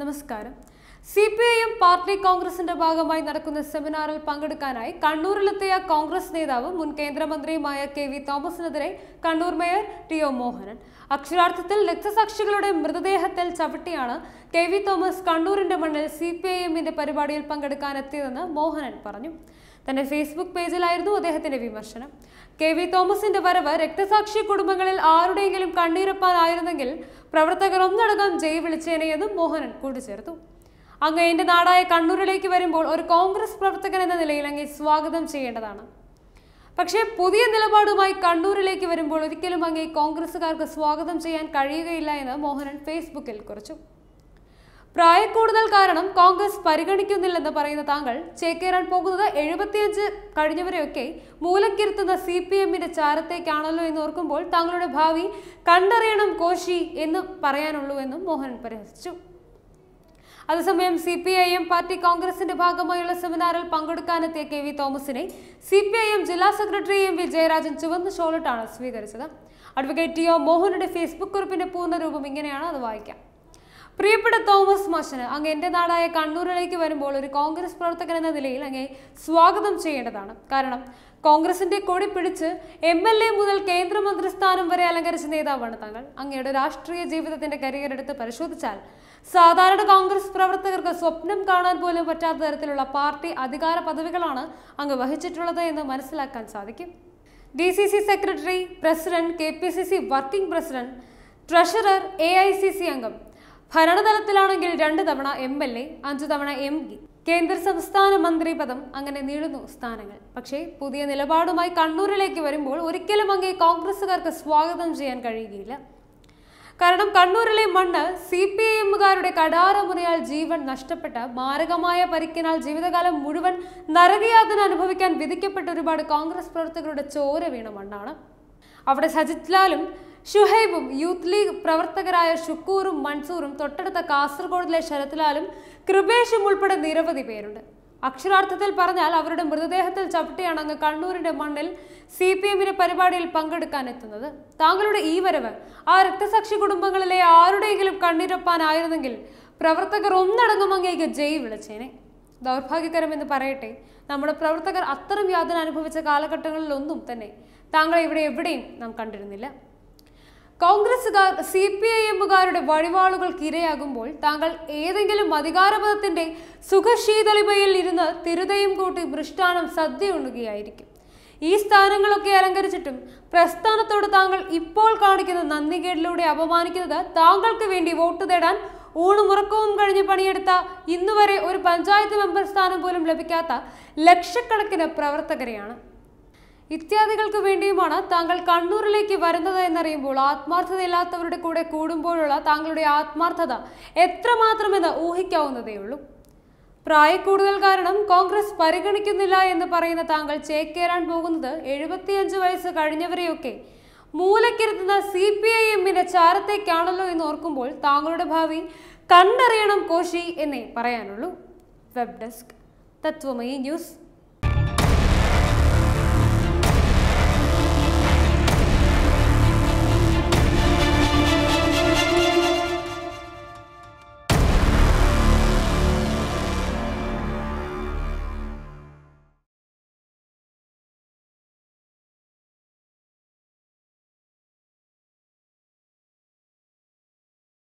നമസ്കാരം C P I M party കോൺഗ്രസിന്റെ ഭാഗമായി നടക്കുന്ന സെമിനാറിൽ പങ്കെടുക്കാനായി കണ്ണൂരിലെത്തിയ കോൺഗ്രസ് നേതാവ് മുൻ കേന്ദ്രമന്ത്രിയുമായ കെ വി തോമസിനെതിരെ Kannur mayor T O Mohanan അക്ഷരാർത്ഥത്തിൽ രക്തസാക്ഷികളുടെ മൃതദേഹത്തിൽ ചവിട്ടിയാണ് കെ വി തോമസ് കണ്ണൂരിന്റെ മണ്ണിൽ സി പി ഐ എമ്മിന്റെ പരിപാടിയിൽ പങ്കെടുക്കാൻ മോഹനൻ പറഞ്ഞു തന്റെ ഫേസ്ബുക്ക് പേജിലായിരുന്നു അദ്ദേഹത്തിന്റെ വിമർശനം കെ വി തോമസിന്റെ വരവ് രക്തസാക്ഷി കുടുംബങ്ങളിൽ ആരുടെയെങ്കിലും കണ്ണീരപ്പാനായിരുന്നെങ്കിൽ പ്രവർത്തകർ ഒന്നടങ്കം ജയ് വിളിച്ചേനെയെന്നും മോഹനൻ കൂട്ടിച്ചേർത്തു അങ്ങ് എന്റെ നാടായ കണ്ണൂരിലേക്ക് വരുമ്പോൾ ഒരു കോൺഗ്രസ് പ്രവർത്തകൻ എന്ന നിലയിൽ അങ്ങേ സ്വാഗതം ചെയ്യേണ്ടതാണ് പക്ഷേ പുതിയ നിലപാടുമായി കണ്ണൂരിലേക്ക് വരുമ്പോൾ ഒരിക്കലും അങ്ങേ കോൺഗ്രസുകാർക്ക് സ്വാഗതം ചെയ്യാൻ കഴിയുകയില്ല എന്ന് മോഹനൻ ഫേസ്ബുക്കിൽ കുറിച്ചു പ്രായക്കൂടുതൽ കാരണം കോൺഗ്രസ് പരിഗണിക്കുന്നില്ലെന്ന് പറയുന്ന താങ്കൾ ചേക്കേറാൻ പോകുന്നത് എഴുപത്തിയഞ്ച് കഴിഞ്ഞവരെയൊക്കെ മൂലക്കിരുത്തുന്ന സി പി എമ്മിന്റെ ചാരത്തേക്കാണല്ലോ എന്ന് ഓർക്കുമ്പോൾ താങ്കളുടെ ഭാവി കണ്ടറിയണം കോശി എന്ന് പറയാനുള്ളൂ എന്നും മോഹൻ പരിഹസിച്ചു അതേസമയം C P I M party കോൺഗ്രസിന്റെ ഭാഗമായുള്ള സെമിനാറിൽ പങ്കെടുക്കാനെത്തിയ കെ വി തോമസിനെ സി പി ഐ എം ജില്ലാ സെക്രട്ടറി എം വി ജയരാജൻ ചുവന്ന ഷോളിട്ടാണ് സ്വീകരിച്ചത് അഡ്വക്കേറ്റ് ടി ഒ മോഹനുടെ ഫേസ്ബുക്ക് കുറിപ്പിന്റെ പൂർണ്ണരൂപം ഇങ്ങനെയാണ് അത് വായിക്കാം പ്രിയപ്പെട്ട തോമസ് മാഷന് അങ്ങ് എൻ്റെ നാടായ കണ്ണൂരിലേക്ക് വരുമ്പോൾ ഒരു കോൺഗ്രസ് പ്രവർത്തകൻ എന്ന നിലയിൽ അങ്ങേ സ്വാഗതം ചെയ്യേണ്ടതാണ് കാരണം കോൺഗ്രസിന്റെ കൊടി പിടിച്ച് എം എൽ എ മുതൽ കേന്ദ്രമന്ത്രി സ്ഥാനം വരെ അലങ്കരിച്ച നേതാവാണ് താങ്കൾ അങ്ങയുടെ രാഷ്ട്രീയ ജീവിതത്തിന്റെ കരിയർ എടുത്ത് പരിശോധിച്ചാൽ സാധാരണ കോൺഗ്രസ് പ്രവർത്തകർക്ക് സ്വപ്നം കാണാൻ പോലും പറ്റാത്ത തരത്തിലുള്ള പാർട്ടി അധികാര പദവികളാണ് അങ്ങ് വഹിച്ചിട്ടുള്ളത് എന്ന് മനസ്സിലാക്കാൻ സാധിക്കും D C C secretary president K P C C working president treasurer A I C C അംഗം ഭരണതലത്തിലാണെങ്കിൽ രണ്ട് തവണ എം എൽ എ അഞ്ചു തവണ എം പി കേന്ദ്ര സംസ്ഥാന മന്ത്രി പദം അങ്ങനെ നീളുന്നു സ്ഥാനങ്ങൾ പക്ഷേ പുതിയ നിലപാടുമായി കണ്ണൂരിലേക്ക് വരുമ്പോൾ ഒരിക്കലും അങ്ങേ കോൺഗ്രസുകാർക്ക് സ്വാഗതം ചെയ്യാൻ കഴിയുകയില്ല കാരണം കണ്ണൂരിലെ മണ്ണ് സി പി എമ്മുകാരുടെ കടാരമുറയാൽ ജീവൻ നഷ്ടപ്പെട്ട മാരകമായ പരിക്കിനാൽ ജീവിതകാലം മുഴുവൻ നരകയാതന അനുഭവിക്കാൻ വിധിക്കപ്പെട്ട ഒരുപാട് കോൺഗ്രസ് പ്രവർത്തകരുടെ ചോര വീണ മണ്ണാണ് അവിടെ സജിത് ലാലും ഷുഹൈബും യൂത്ത് ലീഗ് പ്രവർത്തകരായ ഷുക്കൂറും മൻസൂറും തൊട്ടടുത്ത കാസർഗോഡിലെ ശരത്ലാലും കൃപേഷും ഉൾപ്പെടെ നിരവധി പേരുണ്ട് അക്ഷരാർത്ഥത്തിൽ പറഞ്ഞാൽ അവരുടെ മൃതദേഹത്തിൽ ചവിട്ടിയാണ് അങ്ങ് കണ്ണൂരിന്റെ മണ്ണിൽ സി പി എമ്മിന്റെ പരിപാടിയിൽ പങ്കെടുക്കാൻ എത്തുന്നത് താങ്കളുടെ ഈ വരവ് ആ രക്തസാക്ഷി കുടുംബങ്ങളിലെ ആരുടെയെങ്കിലും കണ്ണീരൊപ്പാനായിരുന്നെങ്കിൽ പ്രവർത്തകർ ഒന്നടങ്കം അങ്ങേക്ക് ജയ് വിളിച്ചേനെ എന്ന് പറയട്ടെ നമ്മുടെ പ്രവർത്തകർ അത്തരം യാതന അനുഭവിച്ച കാലഘട്ടങ്ങളിലൊന്നും തന്നെ താങ്കളെ ഇവിടെ എവിടെയും നാം കണ്ടിരുന്നില്ല കോൺഗ്രസുകാർ സി പി ഐ എമ്മുകാരുടെ വഴിവാളുകൾക്ക് ഇരയാകുമ്പോൾ താങ്കൾ ഏതെങ്കിലും അധികാരപദത്തിന്റെ സുഖശീതളിമയിൽ ഇരുന്ന് തിരുതയും കൂട്ടി മൃഷ്ടാനം ഉണ്ണുകയായിരിക്കും ഈ സ്ഥാനങ്ങളൊക്കെ അലങ്കരിച്ചിട്ടും പ്രസ്ഥാനത്തോട് താങ്കൾ ഇപ്പോൾ കാണിക്കുന്ന നന്ദികേടിലൂടെ അപമാനിക്കുന്നത് താങ്കൾക്ക് വേണ്ടി വോട്ട് തേടാൻ ഊണുമുറക്കവും കഴിഞ്ഞ് പണിയെടുത്ത ഇന്നുവരെ ഒരു പഞ്ചായത്ത് മെമ്പർ സ്ഥാനം പോലും ലഭിക്കാത്ത ലക്ഷക്കണക്കിന് പ്രവർത്തകരെയാണ് ഇത്യാദികൾക്ക് വേണ്ടിയുമാണ് താങ്കൾ കണ്ണൂരിലേക്ക് വരുന്നത് എന്നറിയുമ്പോൾ ആത്മാർത്ഥതയില്ലാത്തവരുടെ കൂടെ കൂടുമ്പോഴുള്ള താങ്കളുടെ ആത്മാർത്ഥത എത്രമാത്രമെന്ന് ഊഹിക്കാവുന്നതേയുള്ളൂ പ്രായക്കൂടുതൽ കാരണം കോൺഗ്രസ് പരിഗണിക്കുന്നില്ല എന്ന് പറയുന്ന താങ്കൾ ചേക്കേറാൻ പോകുന്നത് എഴുപത്തിയഞ്ച് വയസ്സ് കഴിഞ്ഞവരെയൊക്കെ മൂലക്കിരുത്തുന്ന സി പി ഐ എമ്മിന്റെ ചാരത്തേക്കാണല്ലോ എന്ന് ഓർക്കുമ്പോൾ താങ്കളുടെ ഭാവി കണ്ടറിയണം കോശി എന്നേ പറയാനുള്ളൂ വെബ് ഡെസ്ക് തത്വമയി ന്യൂസ്